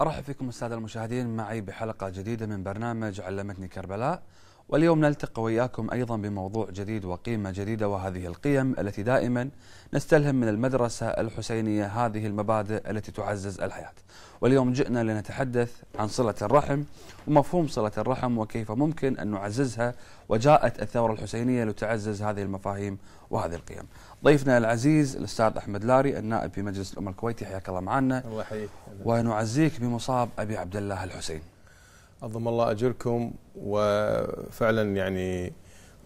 أرحب فيكم السادة المشاهدين معي بحلقة جديدة من برنامج علمتني كربلاء واليوم نلتقي وإياكم أيضا بموضوع جديد وقيمة جديدة وهذه القيم التي دائما نستلهم من المدرسة الحسينية هذه المبادئ التي تعزز الحياة واليوم جئنا لنتحدث عن صلة الرحم ومفهوم صلة الرحم وكيف ممكن أن نعززها وجاءت الثورة الحسينية لتعزز هذه المفاهيم وهذه القيم ضيفنا العزيز الاستاذ احمد لاري النائب في مجلس الامه الكويتي حياك الله معنا الله يحييك ونعزيك بمصاب ابي عبد الله الحسين عظم الله اجركم وفعلا يعني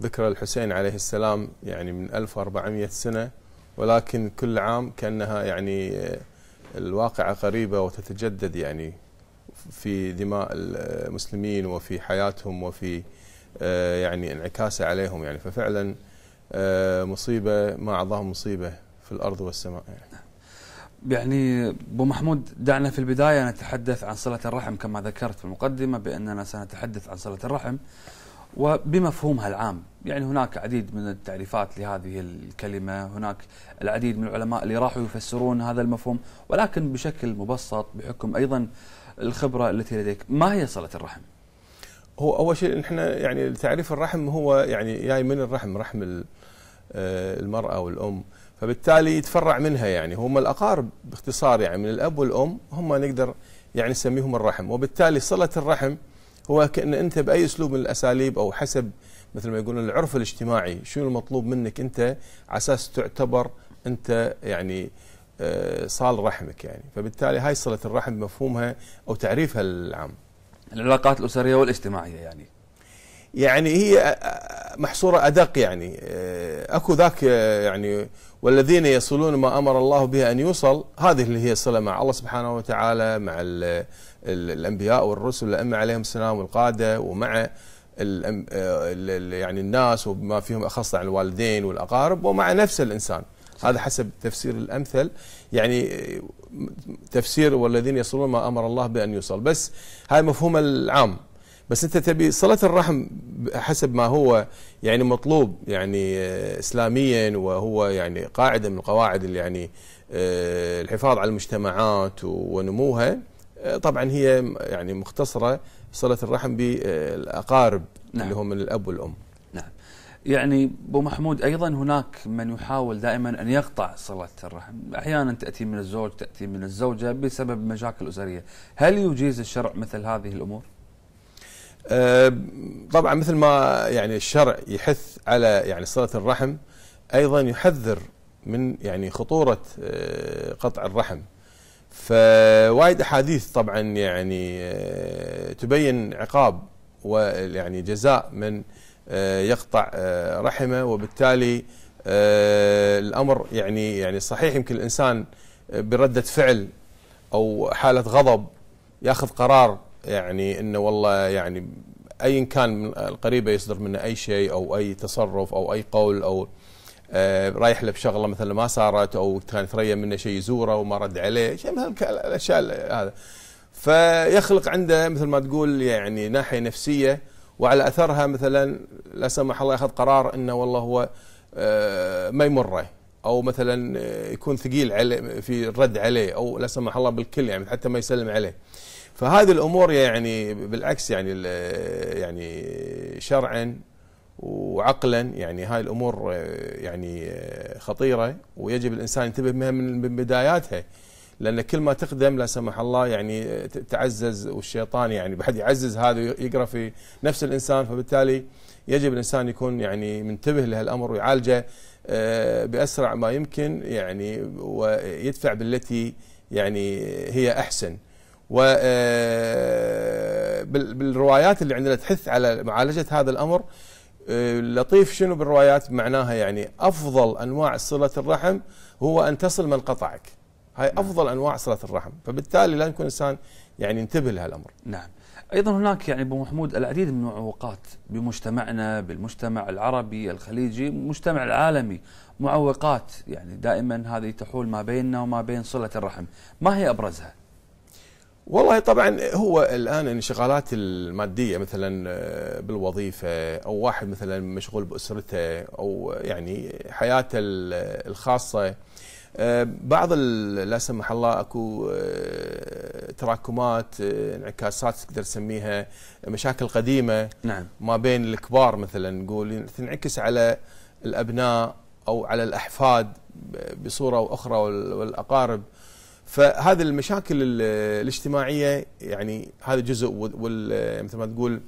ذكرى الحسين عليه السلام يعني من 1400 سنه ولكن كل عام كانها يعني الواقعه قريبه وتتجدد يعني في دماء المسلمين وفي حياتهم وفي آه، يعني انعكاسه عليهم يعني ففعلا آه، مصيبه ما اعظم مصيبه في الارض والسماء يعني. يعني ابو محمود دعنا في البدايه نتحدث عن صله الرحم كما ذكرت في المقدمه باننا سنتحدث عن صله الرحم وبمفهومها العام يعني هناك عديد من التعريفات لهذه الكلمه هناك العديد من العلماء اللي راحوا يفسرون هذا المفهوم ولكن بشكل مبسط بحكم ايضا الخبره التي لديك ما هي صله الرحم هو اول شيء احنا يعني تعريف الرحم هو يعني جاي يعني من الرحم رحم آه، المرأة والأم فبالتالي يتفرع منها يعني هم الأقارب باختصار يعني من الأب والأم هم نقدر يعني نسميهم الرحم وبالتالي صلة الرحم هو كأن أنت بأي أسلوب من الأساليب أو حسب مثل ما يقولون العرف الاجتماعي شنو المطلوب منك أنت على أساس تعتبر أنت يعني آه، صال رحمك يعني فبالتالي هاي صلة الرحم مفهومها أو تعريفها العام العلاقات الأسرية والاجتماعية يعني يعني هي محصورة أدق يعني أكو ذاك يعني والذين يصلون ما أمر الله به أن يوصل هذه اللي هي الصلة مع الله سبحانه وتعالى مع الأنبياء والرسل الأئمة عليهم السلام والقادة ومع يعني الناس وبما فيهم أخص عن يعني الوالدين والأقارب ومع نفس الإنسان هذا حسب تفسير الأمثل يعني تفسير والذين يصلون ما أمر الله بأن يوصل بس هاي مفهوم العام بس انت تبي صله الرحم حسب ما هو يعني مطلوب يعني آه، اسلاميا وهو يعني قاعده من القواعد اللي يعني آه، الحفاظ على المجتمعات ونموها آه، طبعا هي يعني مختصره صله الرحم بالاقارب نعم. اللي هم من الاب والام. نعم. يعني ابو محمود ايضا هناك من يحاول دائما ان يقطع صله الرحم، احيانا تاتي من الزوج تاتي من الزوجه بسبب مشاكل اسريه، هل يجيز الشرع مثل هذه الامور؟ أه، طبعا مثل ما يعني الشرع يحث على يعني صلة الرحم أيضا يحذر من يعني خطورة أه، قطع الرحم فوايد أحاديث طبعا يعني أه، تبين عقاب ويعني جزاء من يقطع رحمه وبالتالي الأمر يعني يعني صحيح يمكن الإنسان بردة فعل أو حالة غضب ياخذ قرار يعني انه والله يعني ايا كان من القريبه يصدر منه اي شيء او اي تصرف او اي قول او آه، رايح له بشغله مثلا ما صارت او كان يتريى منه شيء يزوره وما رد عليه شيء مثل الاشياء هذا فيخلق عنده مثل ما تقول يعني ناحيه نفسيه وعلى اثرها مثلا لا سمح الله ياخذ قرار انه والله هو آه، ما يمره او مثلا يكون ثقيل عليه في الرد عليه او لا سمح الله بالكل يعني حتى ما يسلم عليه. فهذه الامور يعني بالعكس يعني يعني شرعا وعقلا يعني هاي الامور يعني خطيره ويجب الانسان ينتبه منها من بداياتها لان كل ما تقدم لا سمح الله يعني تعزز والشيطان يعني بحد يعزز هذا يقرا في نفس الانسان فبالتالي يجب الانسان يكون يعني منتبه لهالامر ويعالجه آه، باسرع ما يمكن يعني ويدفع بالتي يعني هي احسن. و آه، بالروايات اللي عندنا تحث على معالجه هذا الامر آه، لطيف شنو بالروايات معناها يعني افضل انواع صله الرحم هو ان تصل من قطعك هاي نعم. افضل انواع صله الرحم فبالتالي لا يكون الانسان يعني ينتبه لهالامر نعم ايضا هناك يعني ابو محمود العديد من المعوقات بمجتمعنا بالمجتمع العربي الخليجي المجتمع العالمي معوقات يعني دائما هذه تحول ما بيننا وما بين صله الرحم ما هي ابرزها والله طبعا هو الان الانشغالات الماديه مثلا آه، بالوظيفه او واحد مثلا مشغول باسرته او يعني حياته الخاصه آه، بعض لا سمح الله اكو آه، تراكمات انعكاسات تقدر تسميها مشاكل قديمه نعم. ما بين الكبار مثلا نقول تنعكس على الابناء او على الاحفاد بصوره او اخرى والاقارب فهذه المشاكل الاجتماعيه يعني هذا جزء مثل ما تقول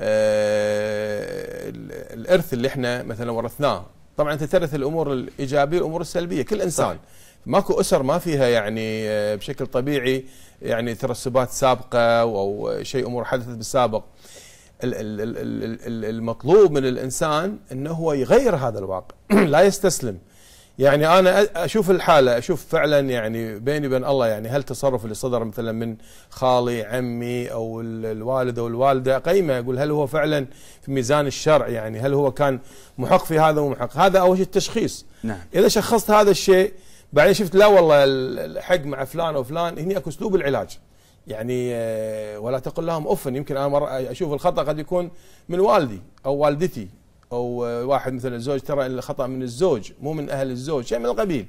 آه، الارث اللي احنا مثلا ورثناه طبعا تترث الامور الايجابيه والامور السلبيه كل انسان ماكو اسر ما فيها يعني آه، بشكل طبيعي يعني ترسبات سابقه او شيء امور حدثت بالسابق المطلوب من الانسان انه هو يغير هذا الواقع لا يستسلم يعني انا اشوف الحاله اشوف فعلا يعني بيني وبين الله يعني هل تصرف اللي صدر مثلا من خالي عمي او الوالد او الوالده قيمه اقول هل هو فعلا في ميزان الشرع يعني هل هو كان محق في هذا ومحق هذا اول شيء التشخيص نعم. اذا شخصت هذا الشيء بعدين شفت لا والله الحق مع فلان وفلان هني اكو اسلوب العلاج يعني آه، ولا تقل لهم اوفن يمكن انا اشوف الخطا قد يكون من والدي او والدتي او واحد مثلا الزوج ترى الخطا من الزوج مو من اهل الزوج شيء من القبيل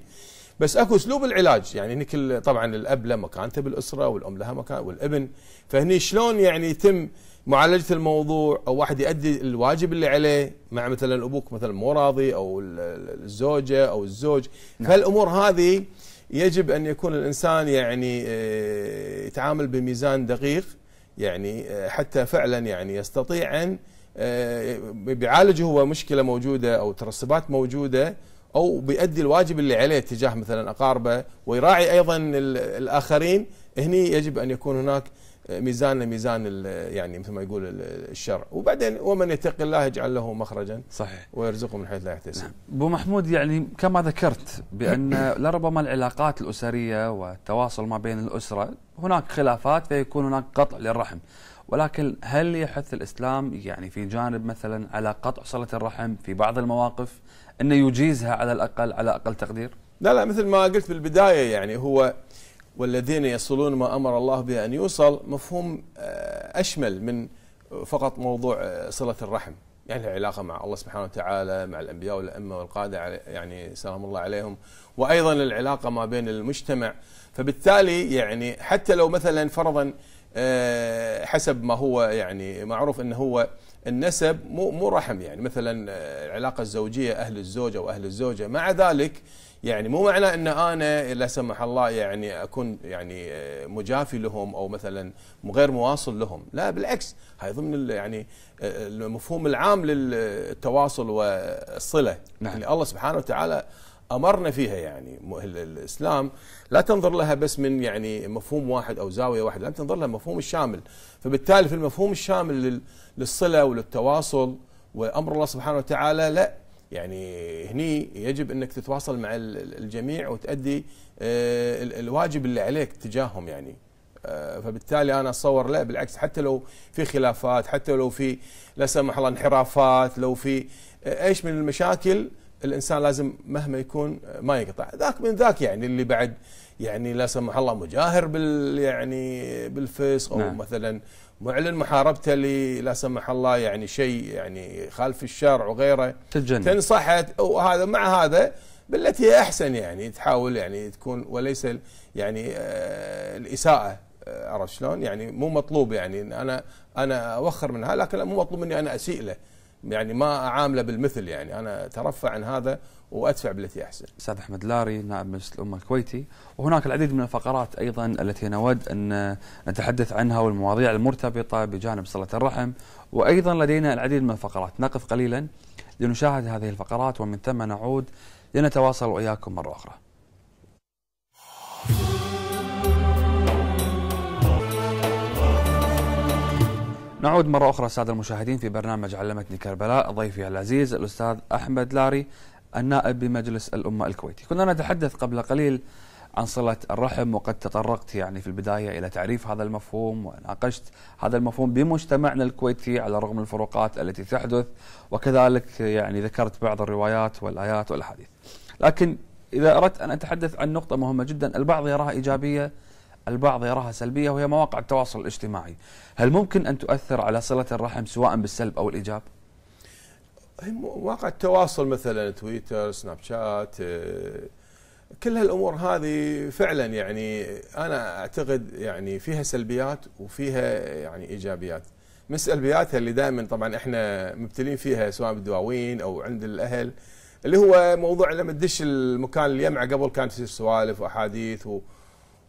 بس اكو اسلوب العلاج يعني هني كل طبعا الاب له مكانته بالاسره والام لها مكان والابن فهني شلون يعني يتم معالجه الموضوع او واحد يؤدي الواجب اللي عليه مع مثلا ابوك مثلا مو راضي او الزوجه او الزوج نعم. فالامور هذه يجب ان يكون الانسان يعني آه، يتعامل بميزان دقيق يعني آه، حتى فعلا يعني يستطيع ان آه، بيعالج هو مشكله موجوده او ترسبات موجوده او بيؤدي الواجب اللي عليه تجاه مثلا اقاربه ويراعي ايضا الاخرين هني يجب ان يكون هناك ميزان ميزان يعني مثل ما يقول الشرع وبعدين ومن يتق الله يجعل له مخرجا صحيح ويرزقه من حيث لا يحتسب نعم. ابو محمود يعني كما ذكرت بان لربما العلاقات الاسريه والتواصل ما بين الاسره هناك خلافات فيكون هناك قطع للرحم ولكن هل يحث الاسلام يعني في جانب مثلا على قطع صله الرحم في بعض المواقف انه يجيزها على الاقل على اقل تقدير؟ لا لا مثل ما قلت بالبدايه يعني هو والذين يصلون ما امر الله به ان يوصل مفهوم آه، اشمل من فقط موضوع آه، صله الرحم يعني العلاقه مع الله سبحانه وتعالى مع الانبياء والائمه والقاده يعني سلام الله عليهم وايضا العلاقه ما بين المجتمع فبالتالي يعني حتى لو مثلا فرضا آه، حسب ما هو يعني معروف انه هو النسب مو مو رحم يعني مثلا آه، العلاقه الزوجيه اهل الزوج او اهل الزوجه مع ذلك يعني مو معنى ان انا لا سمح الله يعني اكون يعني آه، مجافي لهم او مثلا غير مواصل لهم لا بالعكس هاي ضمن يعني المفهوم العام للتواصل والصله نعم. يعني الله سبحانه وتعالى امرنا فيها يعني الاسلام لا تنظر لها بس من يعني مفهوم واحد او زاويه واحده، لا تنظر لها مفهوم الشامل، فبالتالي في المفهوم الشامل للصله وللتواصل وامر الله سبحانه وتعالى لا يعني هني يجب انك تتواصل مع الجميع وتؤدي آه، الواجب اللي عليك تجاههم يعني آه، فبالتالي انا اتصور لا بالعكس حتى لو في خلافات حتى لو في لا سمح الله انحرافات لو في آه، ايش من المشاكل الانسان لازم مهما يكون ما يقطع ذاك من ذاك يعني اللي بعد يعني لا سمح الله مجاهر بال يعني بالفسق او نعم. مثلا معلن محاربته اللي لا سمح الله يعني شيء يعني خالف الشرع وغيره تتجنب تنصحت وهذا مع هذا بالتي هي احسن يعني تحاول يعني تكون وليس يعني آه الاساءه آه، عرفت شلون؟ يعني مو مطلوب يعني انا انا اوخر منها لكن مو مطلوب مني انا اسيء له يعني ما اعامله بالمثل يعني انا اترفع عن هذا وادفع بالتي احسن. استاذ احمد لاري نائب مجلس الامه الكويتي وهناك العديد من الفقرات ايضا التي نود ان نتحدث عنها والمواضيع المرتبطه بجانب صله الرحم وايضا لدينا العديد من الفقرات نقف قليلا لنشاهد هذه الفقرات ومن ثم نعود لنتواصل واياكم مره اخرى. نعود مرة أخرى السادة المشاهدين في برنامج علمتني كربلاء ضيفي العزيز الأستاذ أحمد لاري النائب بمجلس الأمة الكويتي كنا نتحدث قبل قليل عن صلة الرحم وقد تطرقت يعني في البداية إلى تعريف هذا المفهوم وناقشت هذا المفهوم بمجتمعنا الكويتي على الرغم من الفروقات التي تحدث وكذلك يعني ذكرت بعض الروايات والآيات والأحاديث لكن إذا أردت أن أتحدث عن نقطة مهمة جدا البعض يراها إيجابية البعض يراها سلبية وهي مواقع التواصل الاجتماعي هل ممكن أن تؤثر على صلة الرحم سواء بالسلب أو الإيجاب؟ مواقع التواصل مثلا تويتر سناب شات آه، كل هالامور هذه فعلا يعني انا اعتقد يعني فيها سلبيات وفيها يعني ايجابيات من سلبياتها اللي دائما طبعا احنا مبتلين فيها سواء بالدواوين او عند الاهل اللي هو موضوع لما تدش المكان اليمعه قبل كانت تصير سوالف واحاديث و...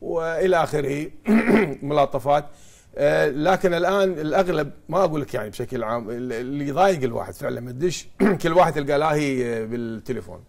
والى اخره ملاطفات آه، لكن الان الاغلب ما اقول لك يعني بشكل عام اللي يضايق الواحد فعلا ما تدش كل واحد تلقى لاهي آه، بالتليفون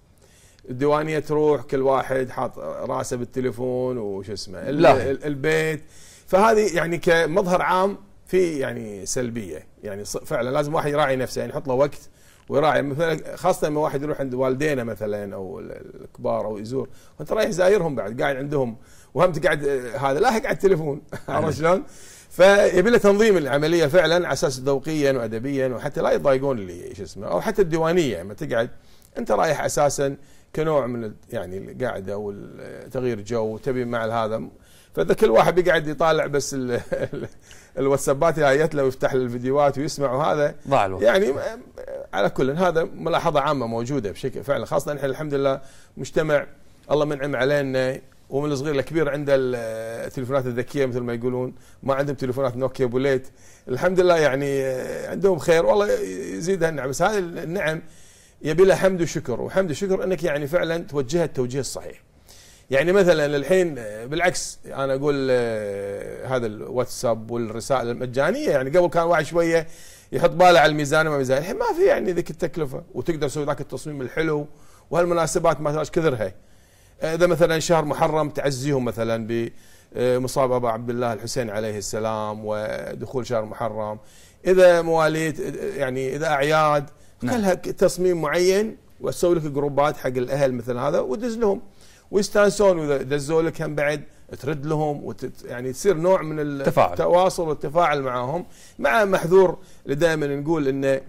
الديوانيه تروح كل واحد حاط راسه بالتليفون وش اسمه البيت فهذه يعني كمظهر عام في يعني سلبيه يعني فعلا لازم واحد يراعي نفسه يعني يحط له وقت ويراعي مثلا خاصه لما واحد يروح عند والدينا مثلا او الكبار او يزور وانت رايح زايرهم بعد قاعد عندهم وهم تقعد آه، هذا لاحق على التليفون عرفت أيوه. شلون؟ فيبي له تنظيم العمليه فعلا على اساس ذوقيا وادبيا وحتى لا يتضايقون اللي شو اسمه او حتى الديوانيه لما تقعد انت رايح اساسا كنوع من يعني القعده وتغيير جو وتبي مع هذا فاذا كل واحد بيقعد يطالع بس ال الواتسابات اللي جت له ويفتح الفيديوهات ويسمع وهذا يعني آه، على كل هذا ملاحظه عامه موجوده بشكل فعلا خاصه نحن الحمد لله مجتمع الله منعم علينا ومن الصغير للكبير عنده التليفونات الذكيه مثل ما يقولون ما عندهم تليفونات نوكيا بوليت الحمد لله يعني آه، عندهم خير والله يزيدها النعم بس هذه النعم يبي لها حمد وشكر وحمد وشكر انك يعني فعلا توجهها التوجيه الصحيح يعني مثلا الحين آه، بالعكس انا اقول آه، هذا الواتساب والرسائل المجانيه يعني قبل كان واحد شويه يحط باله على الميزانيه ما ميزانيه الحين ما في يعني ذيك التكلفه وتقدر تسوي ذاك التصميم الحلو وهالمناسبات ما كثرها آه، اذا مثلا شهر محرم تعزيهم مثلا ب مصاب ابا عبد الله الحسين عليه السلام ودخول شهر محرم اذا مواليد يعني اذا اعياد نعم. خلها تصميم معين واسوي لك جروبات حق الاهل مثل هذا ودز لهم ويستانسون واذا دزوا لك هم بعد ترد لهم وتت يعني تصير نوع من التفاعل. التواصل والتفاعل معهم مع محذور دائما نقول انه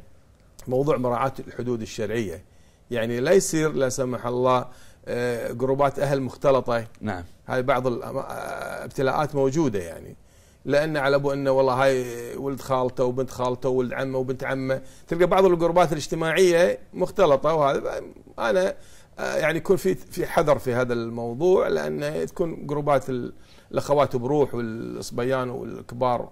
موضوع مراعاه الحدود الشرعيه يعني لا يصير لا سمح الله آه، جروبات اهل مختلطه نعم هاي بعض الابتلاءات آه، موجوده يعني لان على ابو انه والله هاي ولد خالته وبنت خالته وولد عمه وبنت عمه تلقى بعض الجروبات الاجتماعيه مختلطه وهذا انا آه، يعني يكون في في حذر في هذا الموضوع لان تكون جروبات الاخوات بروح والصبيان والكبار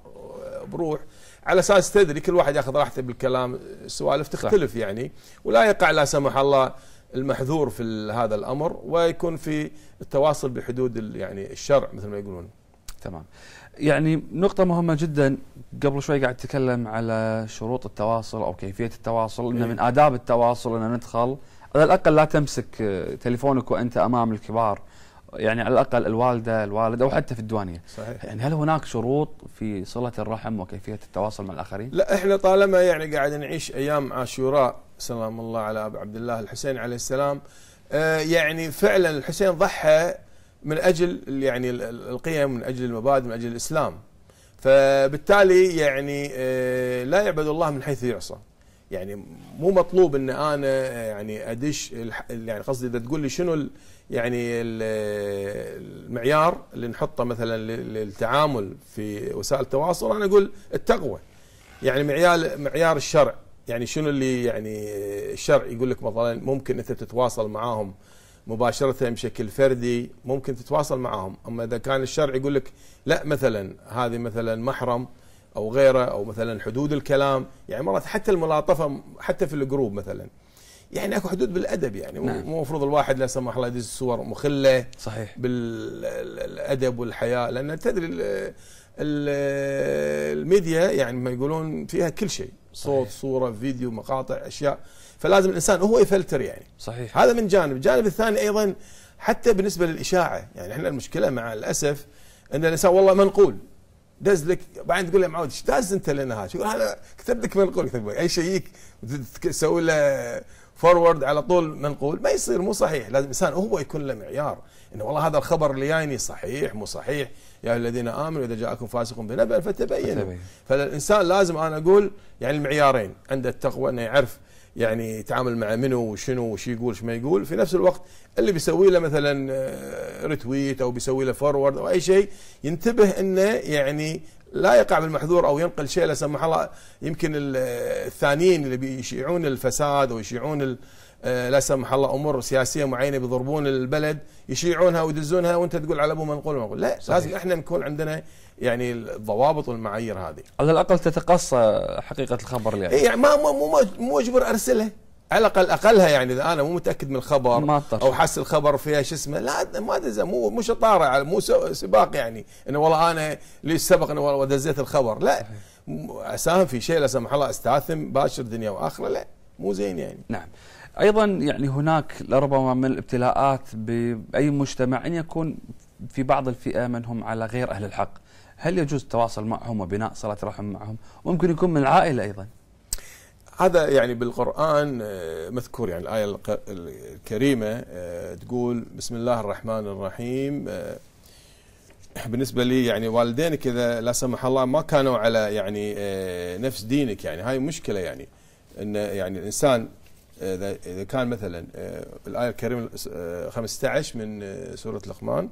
بروح على اساس تدري كل واحد ياخذ راحته بالكلام السوالف تختلف يعني ولا يقع لا سمح الله المحذور في هذا الامر ويكون في التواصل بحدود يعني الشرع مثل ما يقولون. تمام. يعني نقطة مهمة جدا قبل شوي قاعد تتكلم على شروط التواصل او كيفية التواصل انه إيه. من اداب التواصل ان ندخل على الاقل لا تمسك آه، تليفونك وانت امام الكبار يعني على الاقل الوالده الوالد او حتى في الديوانيه صحيح يعني هل هناك شروط في صله الرحم وكيفيه التواصل مع الاخرين؟ لا احنا طالما يعني قاعد نعيش ايام عاشوراء سلام الله على ابي عبد الله الحسين عليه السلام آه، يعني فعلا الحسين ضحى من اجل يعني القيم من اجل المبادئ من اجل الاسلام فبالتالي يعني آه، لا يعبد الله من حيث يعصى يعني مو مطلوب ان انا آه، يعني ادش يعني قصدي اذا تقول لي شنو يعني المعيار اللي نحطه مثلا للتعامل في وسائل التواصل انا اقول التقوى يعني معيار معيار الشرع يعني شنو اللي يعني الشرع يقول لك مثلا ممكن انت تتواصل معاهم مباشره بشكل فردي ممكن تتواصل معاهم اما اذا كان الشرع يقول لك لا مثلا هذه مثلا محرم او غيره او مثلا حدود الكلام يعني مرات حتى الملاطفه حتى في الجروب مثلا يعني اكو حدود بالادب يعني نعم. مو المفروض الواحد لا سمح الله يدز صور مخله صحيح بالادب والحياه لان تدري الميديا يعني ما يقولون فيها كل شيء صوت صوره فيديو مقاطع اشياء فلازم الانسان هو يفلتر يعني صحيح هذا من جانب الجانب الثاني ايضا حتى بالنسبه للاشاعه يعني احنا المشكله مع الاسف ان الانسان والله منقول دز لك بعدين تقول له معود ايش داز انت لنا هذا؟ يقول هذا كتب لك منقول كتب اي شيء تسوي له فورورد على طول منقول ما يصير مو صحيح لازم الانسان هو يكون له معيار انه والله هذا الخبر اللي جايني صحيح مو صحيح يا الذين امنوا اذا جاءكم فاسق بنبأ فتبين فالانسان لازم انا اقول يعني المعيارين عنده التقوى انه يعرف يعني يتعامل مع منو وشنو وش يقول وش ما يقول في نفس الوقت اللي بيسوي له مثلا رتويت آه، او بيسوي له فورورد او اي شيء ينتبه انه يعني لا يقع بالمحذور او ينقل شيء لا سمح الله يمكن الثانيين اللي بيشيعون الفساد ويشيعون لا سمح الله امور سياسيه معينه بيضربون البلد يشيعونها ويدزونها وانت تقول على ابو منقول منقول لا صحيح. لازم احنا نكون عندنا يعني الضوابط والمعايير هذه على الاقل تتقصى حقيقه الخبر يعني, يعني ما مو مجبر ارسله على الاقل اقلها يعني اذا انا مو متاكد من الخبر او حس الخبر فيها شو اسمه لا ما دز مو مو شطاره مو سباق يعني انه والله انا ليش سبق انه والله دزيت الخبر لا اساهم في شيء لا سمح الله استاثم باشر دنيا واخره لا مو زين يعني نعم ايضا يعني هناك لربما من الابتلاءات باي مجتمع ان يكون في بعض الفئه من هم على غير اهل الحق هل يجوز التواصل معهم وبناء صله رحم معهم وممكن يكون من العائله ايضا هذا يعني بالقرآن آه، مذكور يعني الآية الكريمة آه، تقول بسم الله الرحمن الرحيم آه، بالنسبة لي يعني والدينك إذا لا سمح الله ما كانوا على يعني نفس دينك يعني هاي مشكلة يعني أن يعني الإنسان إذا كان مثلا الآية الكريمة 15 من سورة لقمان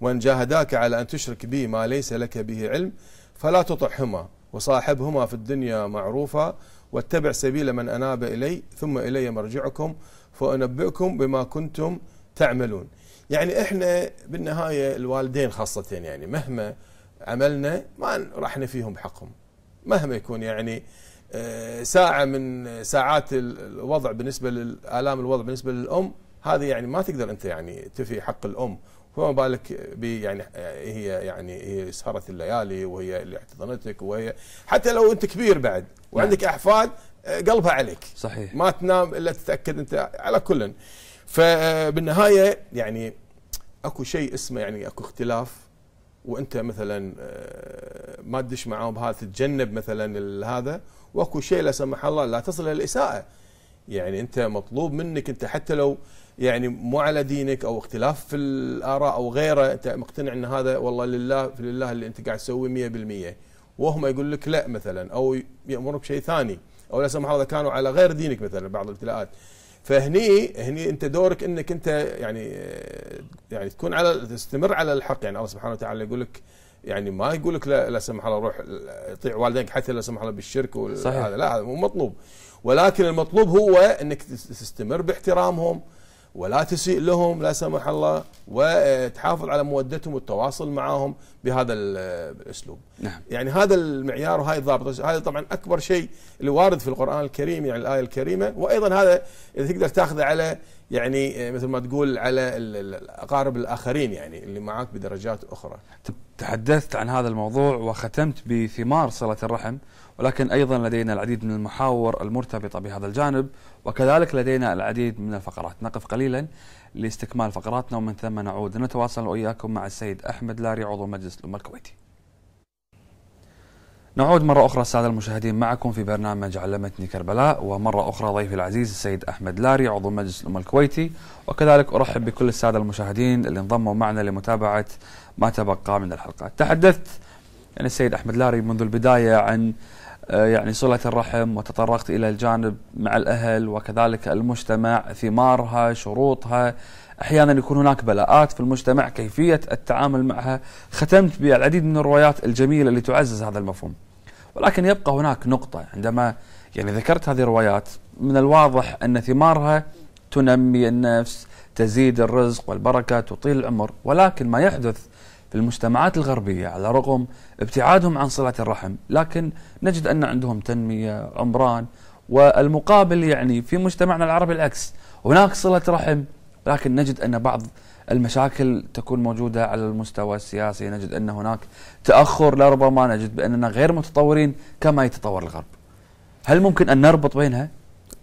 وإن جاهداك على أن تشرك به ما ليس لك به علم فلا تطعهما وصاحبهما في الدنيا معروفا واتبع سبيل من أناب إلي ثم إلي مرجعكم فأنبئكم بما كنتم تعملون يعني إحنا بالنهاية الوالدين خاصة يعني مهما عملنا ما راح نفيهم حقهم مهما يكون يعني آه، ساعة من ساعات الوضع بالنسبة للآلام الوضع بالنسبة للأم هذه يعني ما تقدر أنت يعني تفي حق الأم فما بالك يعني هي يعني هي سهره الليالي وهي اللي احتضنتك وهي حتى لو انت كبير بعد وعندك نعم. احفاد قلبها عليك صحيح ما تنام الا تتاكد انت على كل فبالنهايه يعني اكو شيء اسمه يعني اكو اختلاف وانت مثلا آه، ما تدش معاهم بهذا تتجنب مثلا هذا واكو شيء لا سمح الله لا تصل الى الاساءه يعني انت مطلوب منك انت حتى لو يعني مو على دينك او اختلاف في الاراء او غيره انت مقتنع ان هذا والله لله في لله اللي انت قاعد تسويه 100% وهم يقول لك لا مثلا او يامرك بشيء ثاني او لا سمح الله كانوا على غير دينك مثلا بعض الابتلاءات فهني هني انت دورك انك انت يعني يعني تكون على تستمر على الحق يعني الله سبحانه وتعالى يقول لك يعني ما يقول لك لا, لا سمح الله روح اطيع والديك حتى لا سمح الله بالشرك هذا لا هذا مو مطلوب ولكن المطلوب هو انك تستمر باحترامهم ولا تسيء لهم لا سمح الله وتحافظ على مودتهم والتواصل معهم بهذا الاسلوب. نعم. يعني هذا المعيار وهاي الضابطه هذا طبعا اكبر شيء اللي وارد في القران الكريم يعني الايه الكريمه وايضا هذا اذا تقدر تاخذه على يعني آه، مثل ما تقول على الاقارب الاخرين يعني اللي معاك بدرجات اخرى. تحدثت عن هذا الموضوع وختمت بثمار صله الرحم ولكن ايضا لدينا العديد من المحاور المرتبطه بهذا الجانب وكذلك لدينا العديد من الفقرات، نقف قليلا لاستكمال فقراتنا ومن ثم نعود نتواصل واياكم مع السيد احمد لاري عضو مجلس الامه الكويتي. نعود مرة أخرى السادة المشاهدين معكم في برنامج علمتني كربلاء ومرة أخرى ضيفي العزيز السيد أحمد لاري عضو مجلس الأمة الكويتي وكذلك أرحب بكل السادة المشاهدين اللي انضموا معنا لمتابعة ما تبقى من الحلقات تحدثت يعني السيد أحمد لاري منذ البداية عن آه، يعني صلة الرحم وتطرقت إلى الجانب مع الأهل وكذلك المجتمع ثمارها شروطها أحيانا يكون هناك بلاءات في المجتمع كيفية التعامل معها ختمت بالعديد من الروايات الجميلة اللي تعزز هذا المفهوم ولكن يبقى هناك نقطة عندما يعني ذكرت هذه الروايات من الواضح أن ثمارها تنمي النفس تزيد الرزق والبركة تطيل العمر ولكن ما يحدث في المجتمعات الغربية على رغم ابتعادهم عن صلة الرحم لكن نجد أن عندهم تنمية عمران والمقابل يعني في مجتمعنا العربي العكس هناك صلة رحم لكن نجد أن بعض المشاكل تكون موجودة على المستوى السياسي نجد أن هناك تأخر لربما نجد بأننا غير متطورين كما يتطور الغرب هل ممكن أن نربط بينها؟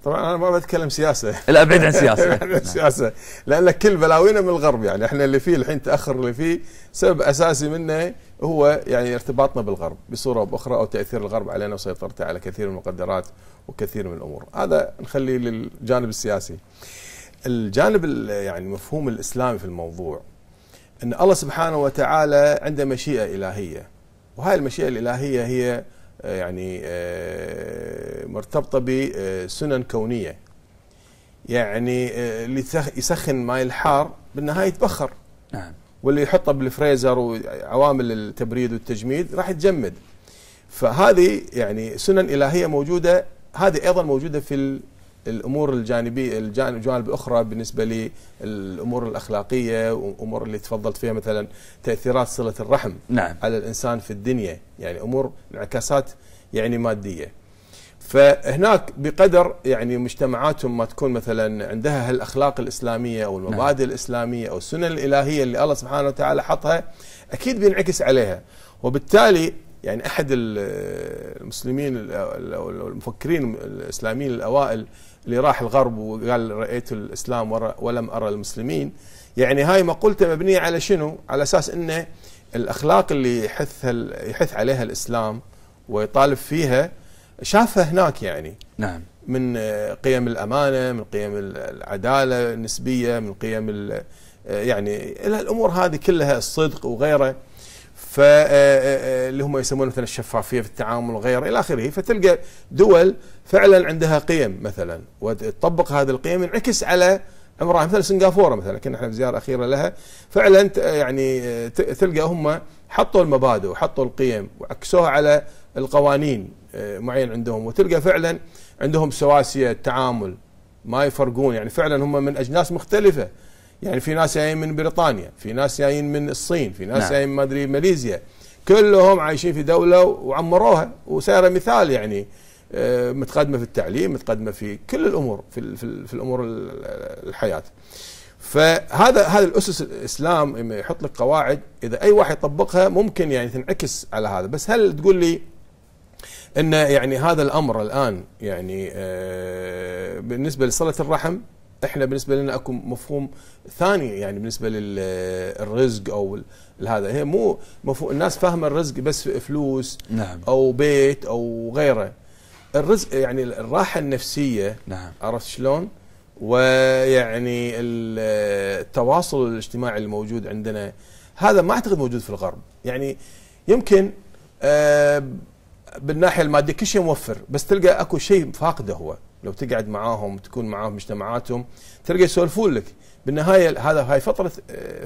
طبعا انا ما بتكلم سياسه لا ابعد عن سياسه عن نعم. سياسه لان كل بلاوينا من الغرب يعني احنا اللي فيه الحين تاخر اللي فيه سبب اساسي منه هو يعني ارتباطنا بالغرب بصوره او باخرى او تاثير الغرب علينا وسيطرته على كثير من المقدرات وكثير من الامور هذا نخليه للجانب السياسي الجانب يعني المفهوم الاسلامي في الموضوع ان الله سبحانه وتعالى عنده مشيئه الهيه وهاي المشيئه الالهيه هي آه، يعني آه، مرتبطه بسنن كونيه يعني آه، اللي يسخن ماي الحار بالنهايه يتبخر نعم واللي يحطه بالفريزر وعوامل التبريد والتجميد راح يتجمد فهذه يعني سنن الهيه موجوده هذه ايضا موجوده في الامور الجانبيه الجانب الاخرى بالنسبه للامور الاخلاقيه وامور اللي تفضلت فيها مثلا تاثيرات صله الرحم نعم. على الانسان في الدنيا يعني امور انعكاسات يعني ماديه فهناك بقدر يعني مجتمعاتهم ما تكون مثلا عندها هالاخلاق الاسلاميه او نعم. المبادئ نعم. الاسلاميه او السنن الالهيه اللي الله سبحانه وتعالى حطها اكيد بينعكس عليها وبالتالي يعني احد المسلمين او المفكرين الاسلاميين الاوائل اللي راح الغرب وقال رأيت الإسلام ولم أرى المسلمين يعني هاي مقولته مبنية على شنو على أساس أنه الأخلاق اللي يحث, يحث عليها الإسلام ويطالب فيها شافها هناك يعني نعم من قيم الأمانة من قيم العدالة النسبية من قيم يعني الأمور هذه كلها الصدق وغيره فاللي آه، آه، آه، هم يسمونه مثلا الشفافيه في التعامل وغيره الى اخره فتلقى دول فعلا عندها قيم مثلا وتطبق هذه القيم ينعكس على امرها مثلا سنغافوره مثلا كنا احنا في زياره اخيره لها فعلا يعني تلقى هم حطوا المبادئ وحطوا القيم وعكسوها على القوانين معين عندهم وتلقى فعلا عندهم سواسيه التعامل ما يفرقون يعني فعلا هم من اجناس مختلفه يعني في ناس جايين من بريطانيا في ناس جايين من الصين في ناس نعم. جايين نعم. ما ادري ماليزيا كلهم عايشين في دوله وعمروها وسيرة مثال يعني آه، متقدمه في التعليم متقدمه في كل الامور في في, في الامور الحياه فهذا هذا الاسس الاسلام يحط لك قواعد اذا اي واحد يطبقها ممكن يعني تنعكس على هذا بس هل تقول لي ان يعني هذا الامر الان يعني آه، بالنسبه لصله الرحم احنا بالنسبه لنا اكو مفهوم ثاني يعني بالنسبه للرزق او هذا هي مو مفهوم الناس فاهمه الرزق بس فلوس نعم. او بيت او غيره الرزق يعني الراحه النفسيه نعم عرفت شلون؟ ويعني التواصل الاجتماعي الموجود عندنا هذا ما اعتقد موجود في الغرب يعني يمكن آه، بالناحيه الماديه كل شيء موفر بس تلقى اكو شيء فاقده هو لو تقعد معاهم تكون معاهم مجتمعاتهم تلقى يسولفون لك بالنهايه هذا هاي فطره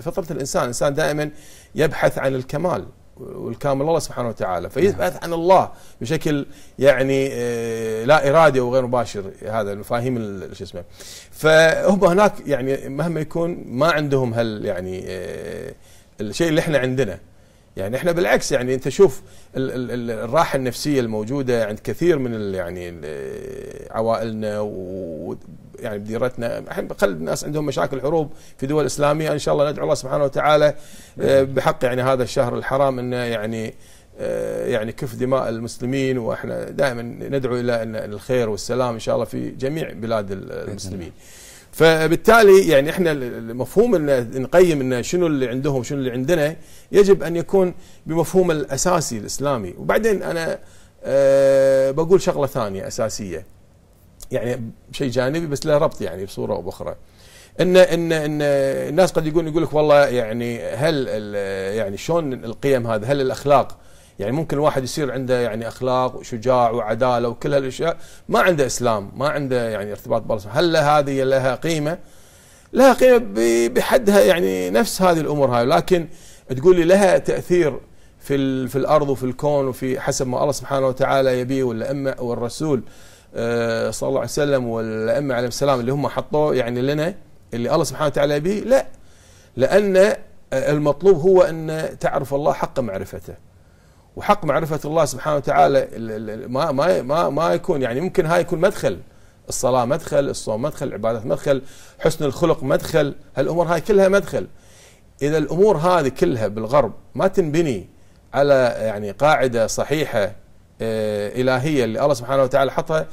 فطره الانسان الانسان دائما يبحث عن الكمال والكامل الله سبحانه وتعالى فيبحث عن الله بشكل يعني آه، لا ارادي وغير مباشر هذا المفاهيم شو اسمه فهم هناك يعني مهما يكون ما عندهم هال يعني آه، الشيء اللي احنا عندنا يعني احنا بالعكس يعني انت شوف الراحه النفسيه الموجوده عند كثير من يعني عوائلنا ويعني بديرتنا بقل الناس عندهم مشاكل حروب في دول اسلاميه ان شاء الله ندعو الله سبحانه وتعالى آه، بحق يعني هذا الشهر الحرام انه يعني آه، يعني كف دماء المسلمين واحنا دائما ندعو الى الخير والسلام ان شاء الله في جميع بلاد المسلمين. فبالتالي يعني احنا المفهوم ان نقيم ان شنو اللي عندهم شنو اللي عندنا يجب ان يكون بمفهوم الاساسي الاسلامي وبعدين انا أه بقول شغله ثانيه اساسيه يعني شيء جانبي بس له ربط يعني بصوره او باخرى ان ان ان الناس قد يقول يقول لك والله يعني هل يعني شلون القيم هذا هل الاخلاق يعني ممكن الواحد يصير عنده يعني اخلاق وشجاع وعداله وكل هالاشياء ما عنده اسلام ما عنده يعني ارتباط بالله هل هذه لها قيمه؟ لها قيمه بحدها يعني نفس هذه الامور هاي لكن تقول لي لها تاثير في في الارض وفي الكون وفي حسب ما الله سبحانه وتعالى يبيه والائمه والرسول آه، صلى الله عليه وسلم والائمه عليهم السلام اللي هم حطوه يعني لنا اللي الله سبحانه وتعالى يبيه لا لان المطلوب هو ان تعرف الله حق معرفته وحق معرفه الله سبحانه وتعالى ما ما ما ما يكون يعني ممكن هاي يكون مدخل الصلاه مدخل، الصوم مدخل، العبادات مدخل، حسن الخلق مدخل، هالامور هاي كلها مدخل. اذا الامور هذه كلها بالغرب ما تنبني على يعني قاعده صحيحه آه، الهيه اللي الله سبحانه وتعالى حطها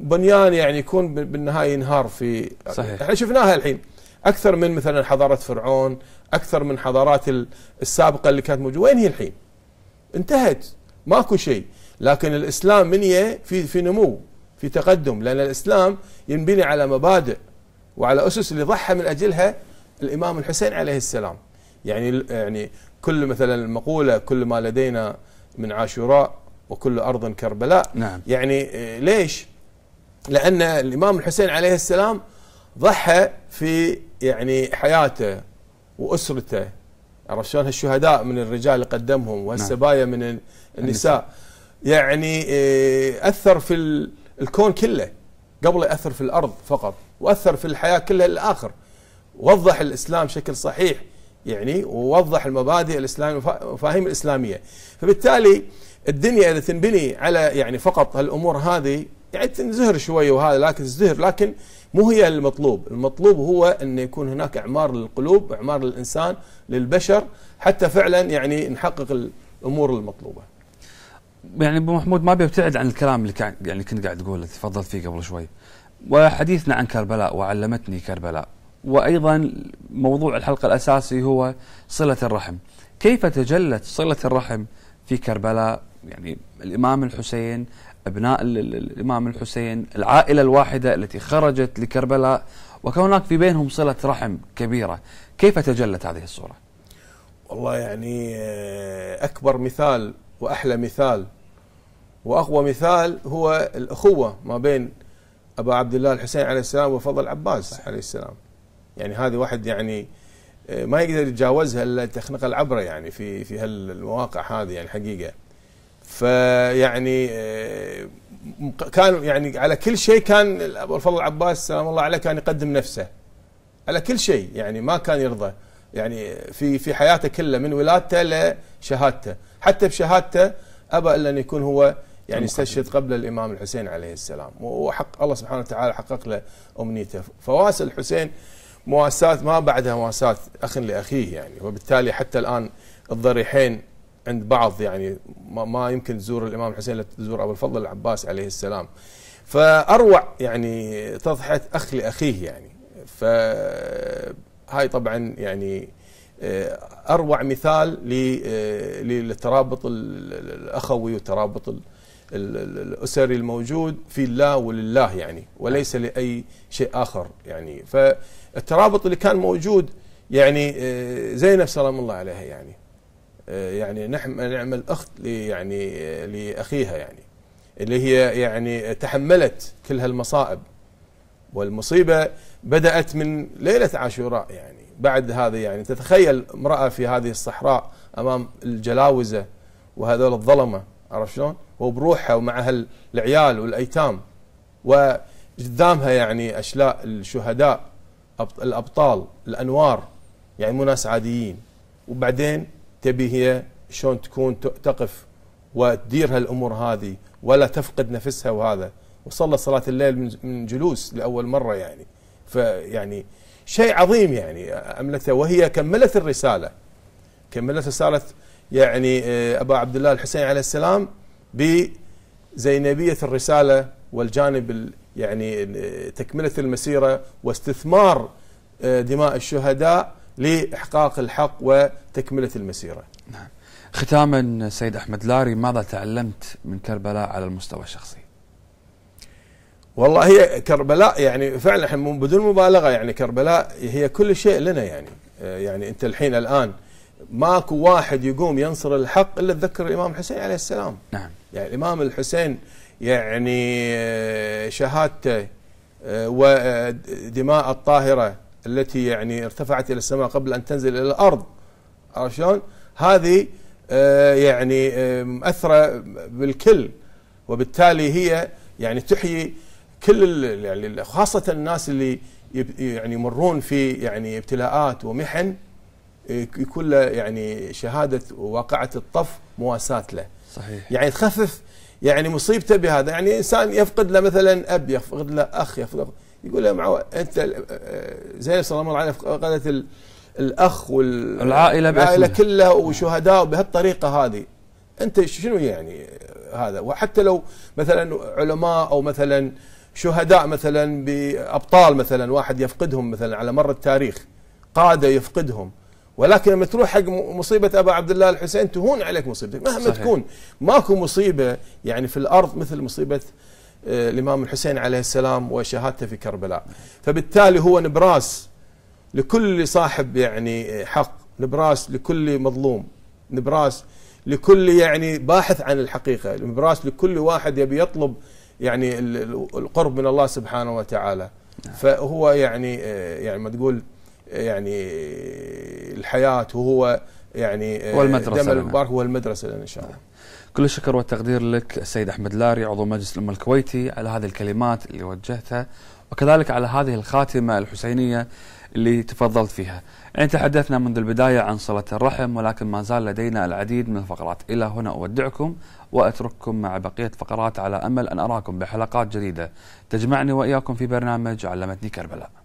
بنيان يعني يكون بالنهايه ينهار في صحيح احنا شفناها الحين اكثر من مثلا حضاره فرعون، اكثر من حضارات السابقه اللي كانت موجوده، وين هي الحين؟ انتهت ماكو شيء لكن الاسلام من في في نمو في تقدم لان الاسلام ينبني على مبادئ وعلى اسس اللي ضحى من اجلها الامام الحسين عليه السلام يعني يعني كل مثلا المقوله كل ما لدينا من عاشوراء وكل ارض كربلاء نعم. يعني آه، ليش؟ لان الامام الحسين عليه السلام ضحى في يعني حياته واسرته عرفت شلون هالشهداء من الرجال اللي قدمهم نعم. وهالسبايا من النساء يعني إيه، اثر في الكون كله قبل ياثر في الارض فقط واثر في الحياه كلها الاخر وضح الاسلام بشكل صحيح يعني ووضح المبادئ الاسلاميه المفاهيم الاسلاميه فبالتالي الدنيا اذا تنبني على يعني فقط هالامور هذه يعني تنزهر شوي وهذا لكن تزدهر لكن مو هي المطلوب المطلوب هو أن يكون هناك إعمار للقلوب إعمار للإنسان للبشر حتى فعلا يعني نحقق الأمور المطلوبة يعني ابو محمود ما بيبتعد عن الكلام اللي كان يعني كنت قاعد تقوله تفضلت فيه قبل شوي وحديثنا عن كربلاء وعلمتني كربلاء وايضا موضوع الحلقه الاساسي هو صله الرحم كيف تجلت صله الرحم في كربلاء يعني الامام الحسين أبناء الإمام الحسين العائلة الواحدة التي خرجت لكربلاء وكان هناك في بينهم صلة رحم كبيرة كيف تجلت هذه الصورة؟ والله يعني آه، أكبر مثال وأحلى مثال وأقوى مثال هو الأخوة ما بين أبا عبد الله الحسين عليه السلام وفضل عباس عليه السلام يعني هذه واحد يعني آه، ما يقدر يتجاوزها الا تخنق العبره يعني في في هالمواقع هذه يعني حقيقه فيعني آه، كان يعني على كل شيء كان ابو الفضل العباس سلام الله عليه كان يقدم نفسه على كل شيء يعني ما كان يرضى يعني في في حياته كلها من ولادته لشهادته حتى بشهادته ابى الا ان يكون هو يعني استشهد قبل الامام الحسين عليه السلام وحق الله سبحانه وتعالى حقق له امنيته فواسى الحسين مواساة ما بعدها مواساة اخ لاخيه يعني وبالتالي حتى الان الضريحين عند بعض يعني ما يمكن تزور الامام الحسين الا تزور ابو الفضل العباس عليه السلام فاروع يعني تضحيه اخ لاخيه يعني فهاي طبعا يعني آه، اروع مثال للترابط آه، الاخوي والترابط الاسري الموجود في الله ولله يعني وليس لاي شيء اخر يعني فالترابط اللي كان موجود يعني آه، زينب سلام الله عليها يعني آه، يعني نعمل اخت يعني آه، لاخيها يعني اللي هي يعني تحملت كل هالمصائب والمصيبه بدات من ليله عاشوراء يعني بعد هذا يعني تتخيل امراه في هذه الصحراء امام الجلاوزه وهذول الظلمه عرفت شلون؟ وبروحها ومع العيال والايتام وقدامها يعني اشلاء الشهداء الابطال الانوار يعني مو ناس عاديين وبعدين تبي هي شلون تكون تقف وتدير هالامور هذه ولا تفقد نفسها وهذا وصلى صلاه الليل من جلوس لاول مره يعني فيعني شيء عظيم يعني عملته وهي كملت الرساله كملت رساله يعني آه، ابا عبد الله الحسين عليه السلام بزينبيه الرساله والجانب يعني آه، تكمله المسيره واستثمار آه، دماء الشهداء لإحقاق الحق وتكملة المسيرة نعم. ختاما سيد أحمد لاري ماذا تعلمت من كربلاء على المستوى الشخصي والله هي كربلاء يعني فعلا بدون مبالغة يعني كربلاء هي كل شيء لنا يعني آه، يعني أنت الحين الآن ماكو واحد يقوم ينصر الحق إلا تذكر الإمام الحسين عليه السلام نعم يعني الإمام الحسين يعني آه، شهادته آه، ودماء الطاهرة التي يعني ارتفعت الى السماء قبل ان تنزل الى الارض عرفت شلون؟ هذه آه، يعني آه، مؤثره بالكل وبالتالي هي يعني تحيي كل يعني خاصه الناس اللي يعني يمرون في يعني ابتلاءات ومحن آه، يكون له يعني شهاده واقعه الطف مواساه له. صحيح. يعني تخفف يعني مصيبته بهذا، يعني انسان يفقد له مثلا اب، يفقد له اخ، يفقد له يقول يا معود انت آه، آه، زي سلام الله عليه فقدت الاخ والعائله العائله كلها وشهداء بهالطريقه هذه انت شنو يعني هذا وحتى لو مثلا علماء او مثلا شهداء مثلا بابطال مثلا واحد يفقدهم مثلا على مر التاريخ قاده يفقدهم ولكن لما تروح حق مصيبه ابا عبد الله الحسين تهون عليك مصيبتك مهما صحيح. تكون ماكو مصيبه يعني في الارض مثل مصيبه آه، الإمام الحسين عليه السلام وشهادته في كربلاء فبالتالي هو نبراس لكل صاحب يعني حق نبراس لكل مظلوم نبراس لكل يعني باحث عن الحقيقة نبراس لكل واحد يبي يطلب يعني القرب من الله سبحانه وتعالى فهو يعني آه، يعني ما تقول آه، يعني الحياة وهو يعني المدرسه دم المبارك هو المدرسة إن شاء الله كل الشكر والتقدير لك السيد أحمد لاري عضو مجلس الأمة الكويتي على هذه الكلمات اللي وجهتها وكذلك على هذه الخاتمة الحسينية اللي تفضلت فيها يعني تحدثنا منذ البداية عن صلة الرحم ولكن ما زال لدينا العديد من الفقرات إلى هنا أودعكم وأترككم مع بقية فقرات على أمل أن أراكم بحلقات جديدة تجمعني وإياكم في برنامج علمتني كربلاء